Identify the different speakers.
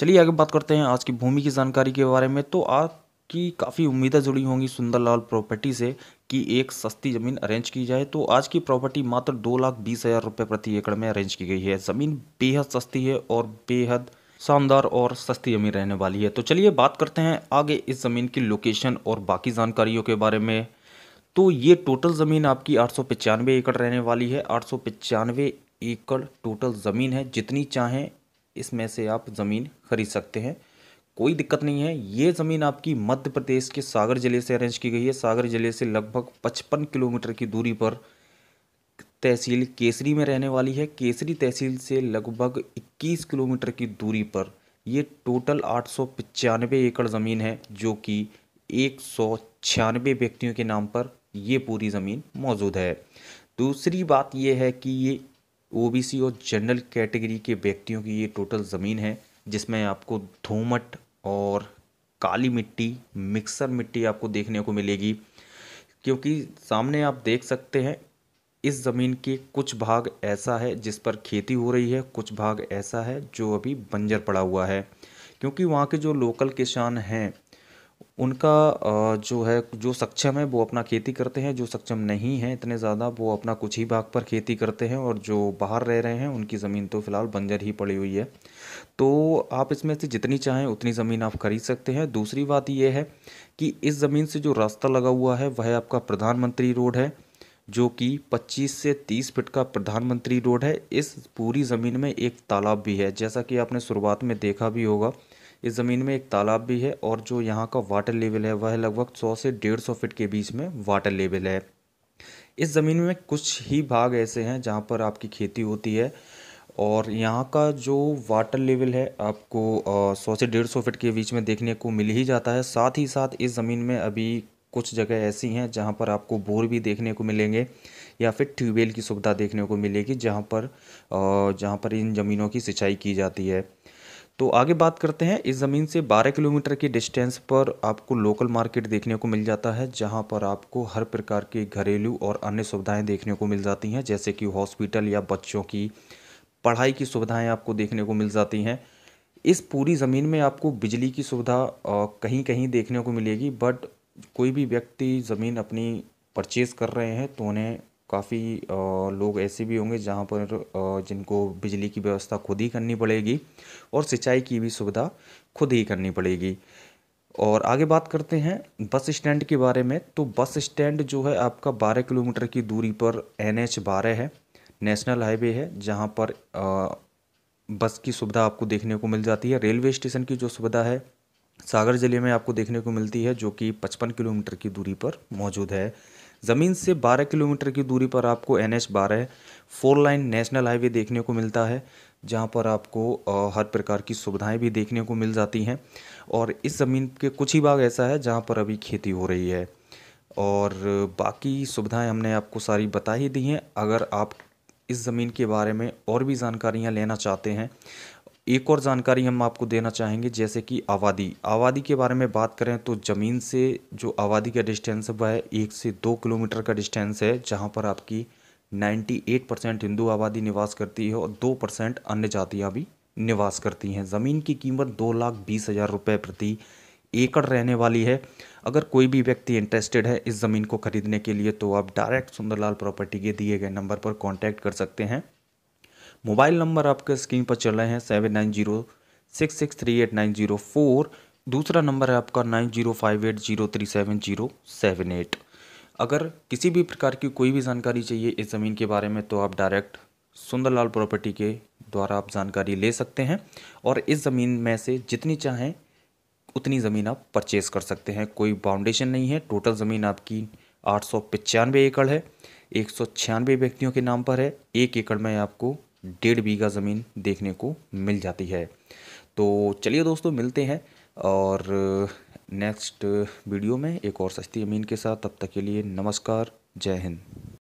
Speaker 1: चलिए आगे बात करते हैं आज की भूमि की जानकारी के बारे में तो आपकी काफ़ी उम्मीदें जुड़ी होंगी सुंदरलाल प्रॉपर्टी से कि एक सस्ती ज़मीन अरेंज की जाए तो आज की प्रॉपर्टी मात्र दो लाख बीस हज़ार रुपये प्रति एकड़ में अरेंज की गई है ज़मीन बेहद सस्ती है और बेहद शानदार और सस्ती ज़मीन रहने वाली है तो चलिए बात करते हैं आगे इस ज़मीन की लोकेशन और बाकी जानकारियों के बारे में तो ये टोटल ज़मीन आपकी आठ एकड़ रहने वाली है आठ एकड़ टोटल ज़मीन है जितनी चाहें इसमें से आप ज़मीन खरीद सकते हैं कोई दिक्कत नहीं है ये ज़मीन आपकी मध्य प्रदेश के सागर ज़िले से अरेंज की गई है सागर ज़िले से लगभग पचपन किलोमीटर की दूरी पर तहसील केसरी में रहने वाली है केसरी तहसील से लगभग 21 किलोमीटर की दूरी पर ये टोटल आठ एकड़ ज़मीन है जो कि एक व्यक्तियों के नाम पर ये पूरी ज़मीन मौजूद है दूसरी बात यह है कि ये ओबीसी और जनरल कैटेगरी के व्यक्तियों की ये टोटल ज़मीन है जिसमें आपको धोमट और काली मिट्टी मिक्सर मिट्टी आपको देखने को मिलेगी क्योंकि सामने आप देख सकते हैं इस ज़मीन के कुछ भाग ऐसा है जिस पर खेती हो रही है कुछ भाग ऐसा है जो अभी बंजर पड़ा हुआ है क्योंकि वहाँ के जो लोकल किसान हैं उनका जो है जो सक्षम है वो अपना खेती करते हैं जो सक्षम नहीं है इतने ज़्यादा वो अपना कुछ ही भाग पर खेती करते हैं और जो बाहर रह रहे हैं उनकी ज़मीन तो फ़िलहाल बंजर ही पड़ी हुई है तो आप इसमें से जितनी चाहें उतनी ज़मीन आप खरीद सकते हैं दूसरी बात ये है कि इस ज़मीन से जो रास्ता लगा हुआ है वह आपका प्रधानमंत्री रोड है जो कि 25 से 30 फिट का प्रधानमंत्री रोड है इस पूरी ज़मीन में एक तालाब भी है जैसा कि आपने शुरुआत में देखा भी होगा इस ज़मीन में एक तालाब भी है और जो यहाँ का वाटर लेवल है वह लगभग सौ से डेढ़ सौ फिट के बीच में वाटर लेवल है इस ज़मीन में कुछ ही भाग ऐसे हैं जहाँ पर आपकी खेती होती है और यहाँ का जो वाटर लेवल है आपको सौ से डेढ़ सौ फिट के बीच में देखने को मिल ही जाता है साथ ही साथ इस ज़मीन में अभी कुछ जगह ऐसी हैं जहाँ पर आपको बोर भी देखने को मिलेंगे या फिर ट्यूबवेल की सुविधा देखने को मिलेगी जहाँ पर जहाँ पर इन ज़मीनों की सिंचाई की जाती है तो आगे बात करते हैं इस ज़मीन से 12 किलोमीटर की डिस्टेंस पर आपको लोकल मार्केट देखने को मिल जाता है जहां पर आपको हर प्रकार के घरेलू और अन्य सुविधाएं देखने को मिल जाती हैं जैसे कि हॉस्पिटल या बच्चों की पढ़ाई की सुविधाएं आपको देखने को मिल जाती हैं इस पूरी ज़मीन में आपको बिजली की सुविधा कहीं कहीं देखने को मिलेगी बट कोई भी व्यक्ति ज़मीन अपनी परचेज़ कर रहे हैं तो उन्हें काफ़ी लोग ऐसे भी होंगे जहाँ पर जिनको बिजली की व्यवस्था खुद ही करनी पड़ेगी और सिंचाई की भी सुविधा खुद ही करनी पड़ेगी और आगे बात करते हैं बस स्टैंड के बारे में तो बस स्टैंड जो है आपका बारह किलोमीटर की दूरी पर एन एच बारह है नेशनल हाईवे है जहाँ पर बस की सुविधा आपको देखने को मिल जाती है रेलवे स्टेशन की जो सुविधा है सागर ज़िले में आपको देखने को मिलती है जो कि पचपन किलोमीटर की दूरी पर मौजूद है ज़मीन से 12 किलोमीटर की दूरी पर आपको एन एच बारह फोर लाइन नेशनल हाईवे देखने को मिलता है जहाँ पर आपको हर प्रकार की सुविधाएं भी देखने को मिल जाती हैं और इस ज़मीन के कुछ ही भाग ऐसा है जहाँ पर अभी खेती हो रही है और बाकी सुविधाएं हमने आपको सारी बता ही दी हैं अगर आप इस ज़मीन के बारे में और भी जानकारियाँ लेना चाहते हैं एक और जानकारी हम आपको देना चाहेंगे जैसे कि आबादी आबादी के बारे में बात करें तो ज़मीन से जो आबादी का डिस्टेंस है वह एक से दो किलोमीटर का डिस्टेंस है जहाँ पर आपकी 98 परसेंट हिंदू आबादी निवास करती है और दो परसेंट अन्य जातियाँ भी निवास करती हैं ज़मीन की कीमत दो लाख बीस हज़ार रुपये प्रति एकड़ रहने वाली है अगर कोई भी व्यक्ति इंटरेस्टेड है इस ज़मीन को खरीदने के लिए तो आप डायरेक्ट सुंदरलाल प्रॉपर्टी के दिए गए नंबर पर कॉन्टैक्ट कर सकते हैं मोबाइल नंबर आपके स्क्रीन पर चल रहे हैं seven nine zero six six three eight nine zero four दूसरा नंबर है आपका nine zero five eight zero three seven zero seven eight अगर किसी भी प्रकार की कोई भी जानकारी चाहिए इस ज़मीन के बारे में तो आप डायरेक्ट सुंदरलाल प्रॉपर्टी के द्वारा आप जानकारी ले सकते हैं और इस ज़मीन में से जितनी चाहें उतनी ज़मीन आप परचेस कर सकते हैं कोई बाउंडेशन नहीं है टोटल ज़मीन आपकी आठ सौ पचानवे एकड़ है एक सौ छियानवे व्यक्तियों के नाम पर है एक एकड़ में आपको डेढ़ बीघा ज़मीन देखने को मिल जाती है तो चलिए दोस्तों मिलते हैं और नेक्स्ट वीडियो में एक और सस्ती ज़मीन के साथ तब तक के लिए नमस्कार जय हिंद